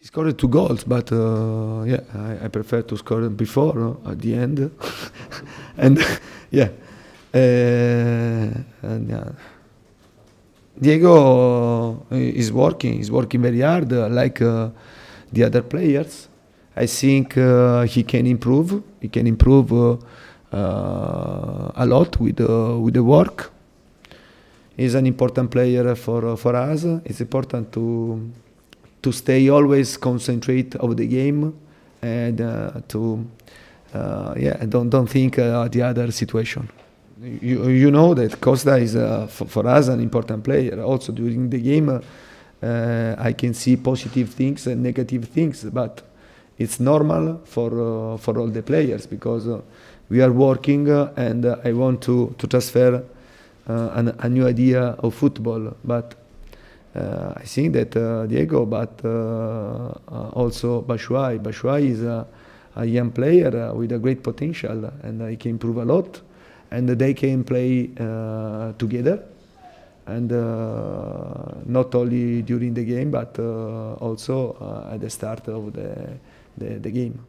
He scored two goals, but uh, yeah, I, I, prefer to score before no? at the end, and yeah, uh, and yeah. Diego uh, is working. He's working very hard, uh, like uh, the other players. I think uh, he can improve. He can improve a lot with with the work. He's an important player for for us. It's important to to stay always concentrate of the game and uh, to uh, yeah don't don't think uh, the other situation. You, you know that Costa is uh, for, us an important player. Also during the game, uh, uh, I can see positive things and negative things, but it's normal for for all the players because we are working and I want to to transfer an, a new idea of football, but uh, I think that uh, Diego, but uh, also Bashuai. Bashuai is a, a young player with a great potential, and he can improve a lot. And they can play together and uh, not only during the game but uh, also uh, at the start of the, the, the game.